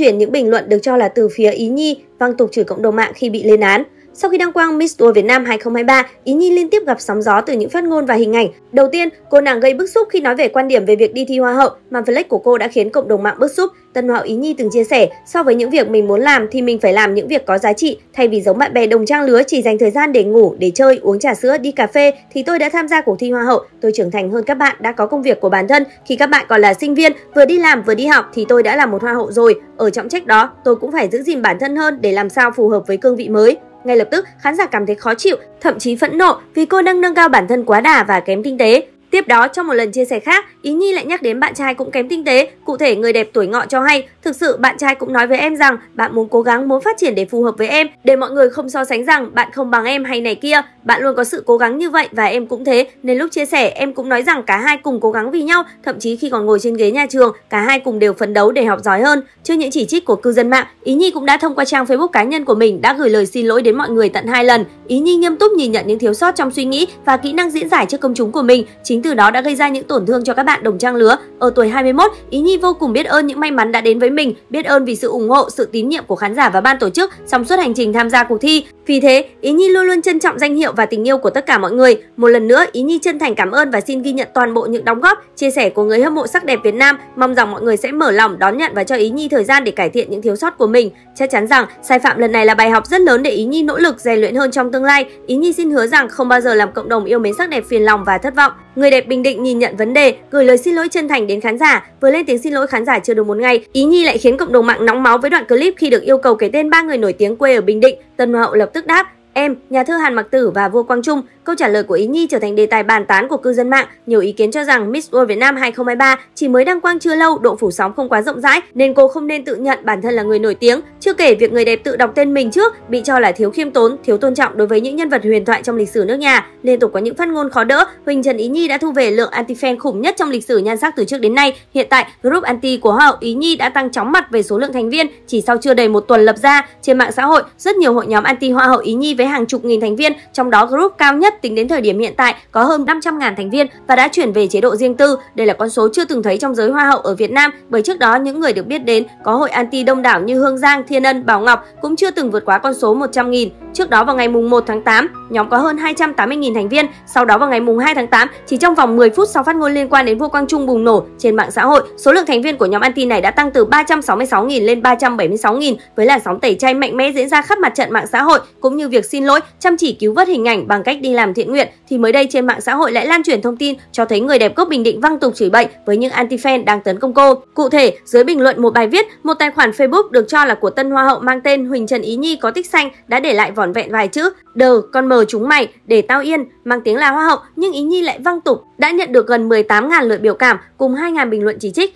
chuyển những bình luận được cho là từ phía Ý Nhi văng tục chửi cộng đồng mạng khi bị lên án. Sau khi đăng quang Miss Tour Việt Nam 2023, Ý Nhi liên tiếp gặp sóng gió từ những phát ngôn và hình ảnh. Đầu tiên, cô nàng gây bức xúc khi nói về quan điểm về việc đi thi Hoa hậu mà flex của cô đã khiến cộng đồng mạng bức xúc. Tân Hoa hậu Ý Nhi từng chia sẻ, so với những việc mình muốn làm thì mình phải làm những việc có giá trị. Thay vì giống bạn bè đồng trang lứa chỉ dành thời gian để ngủ, để chơi, uống trà sữa, đi cà phê thì tôi đã tham gia cuộc thi Hoa hậu. Tôi trưởng thành hơn các bạn, đã có công việc của bản thân. Khi các bạn còn là sinh viên, vừa đi làm vừa đi học thì tôi đã là một Hoa hậu rồi. Ở trọng trách đó, tôi cũng phải giữ gìn bản thân hơn để làm sao phù hợp với cương vị mới. Ngay lập tức, khán giả cảm thấy khó chịu, thậm chí phẫn nộ vì cô đang nâng cao bản thân quá đà và kém tinh tế. Tiếp đó, trong một lần chia sẻ khác, Ý Nhi lại nhắc đến bạn trai cũng kém tinh tế, cụ thể người đẹp tuổi ngọ cho hay, thực sự bạn trai cũng nói với em rằng bạn muốn cố gắng muốn phát triển để phù hợp với em, để mọi người không so sánh rằng bạn không bằng em hay này kia, bạn luôn có sự cố gắng như vậy và em cũng thế, nên lúc chia sẻ em cũng nói rằng cả hai cùng cố gắng vì nhau, thậm chí khi còn ngồi trên ghế nhà trường, cả hai cùng đều phấn đấu để học giỏi hơn. Trước những chỉ trích của cư dân mạng, Ý Nhi cũng đã thông qua trang Facebook cá nhân của mình đã gửi lời xin lỗi đến mọi người tận hai lần. Ý Nhi nghiêm túc nhìn nhận những thiếu sót trong suy nghĩ và kỹ năng diễn giải trước công chúng của mình, chính từ đó đã gây ra những tổn thương cho các bạn đồng trang lứa. Ở tuổi 21, Ý Nhi vô cùng biết ơn những may mắn đã đến với mình, biết ơn vì sự ủng hộ, sự tín nhiệm của khán giả và ban tổ chức trong suốt hành trình tham gia cuộc thi. Vì thế, Ý Nhi luôn luôn trân trọng danh hiệu hiệu và tình yêu của tất cả mọi người. Một lần nữa, Ý Nhi chân thành cảm ơn và xin ghi nhận toàn bộ những đóng góp, chia sẻ của người hâm mộ sắc đẹp Việt Nam. Mong rằng mọi người sẽ mở lòng đón nhận và cho Ý Nhi thời gian để cải thiện những thiếu sót của mình. Chắc chắn rằng sai phạm lần này là bài học rất lớn để Ý Nhi nỗ lực rèn luyện hơn trong tương lai. Ý Nhi xin hứa rằng không bao giờ làm cộng đồng yêu mến sắc đẹp phiền lòng và thất vọng. Người đẹp Bình Định nhìn nhận vấn đề, gửi lời xin lỗi chân thành đến khán giả. Vừa lên tiếng xin lỗi khán giả chưa được một ngày, Ý Nhi lại khiến cộng đồng mạng nóng máu với đoạn clip khi được yêu cầu kể tên ba người nổi tiếng quê ở Bình Định. Tân Hậu lập tức đáp, Em, nhà thơ Hàn Mặc Tử và vua Quang Trung Câu trả lời của Ý Nhi trở thành đề tài bàn tán của cư dân mạng. Nhiều ý kiến cho rằng Miss World Việt Nam 2023 chỉ mới đăng quang chưa lâu, độ phủ sóng không quá rộng rãi nên cô không nên tự nhận bản thân là người nổi tiếng. Chưa kể việc người đẹp tự đọc tên mình trước bị cho là thiếu khiêm tốn, thiếu tôn trọng đối với những nhân vật huyền thoại trong lịch sử nước nhà. Liên tục có những phát ngôn khó đỡ, Huỳnh Trần Ý Nhi đã thu về lượng anti-fan khủng nhất trong lịch sử nhan sắc từ trước đến nay. Hiện tại, group anti của Hoa hậu Ý Nhi đã tăng chóng mặt về số lượng thành viên chỉ sau chưa đầy một tuần lập ra. Trên mạng xã hội, rất nhiều hội nhóm anti Hoa hậu Ý Nhi với hàng chục nghìn thành viên, trong đó group cao nhất tính đến thời điểm hiện tại có hơn 500.000 thành viên và đã chuyển về chế độ riêng tư. Đây là con số chưa từng thấy trong giới hoa hậu ở Việt Nam bởi trước đó những người được biết đến có hội anti đông đảo như Hương Giang, Thiên Ân, Bảo Ngọc cũng chưa từng vượt quá con số 100.000. Trước đó vào ngày mùng 1 tháng 8, nhóm có hơn 280.000 thành viên, sau đó vào ngày mùng 2 tháng 8, chỉ trong vòng 10 phút sau phát ngôn liên quan đến Vua Quang Trung bùng nổ trên mạng xã hội, số lượng thành viên của nhóm anti này đã tăng từ 366.000 lên 376.000 với làn sóng tẩy chay mạnh mẽ diễn ra khắp mặt trận mạng xã hội cũng như việc xin lỗi, chăm chỉ cứu vớt hình ảnh bằng cách đi làm thiện nguyện thì mới đây trên mạng xã hội lại lan truyền thông tin cho thấy người đẹp gốc Bình Định văng tục chửi bậy với những anti-fan đang tấn công cô. Cụ thể, dưới bình luận một bài viết, một tài khoản Facebook được cho là của tân hoa hậu mang tên Huỳnh Trần Ý Nhi có tích xanh đã để lại vỏn vẹn vài chữ Đờ, con mờ chúng mày, để tao yên, mang tiếng là hoa hậu nhưng Ý Nhi lại văng tục, đã nhận được gần 18.000 lượt biểu cảm cùng 2.000 bình luận chỉ trích.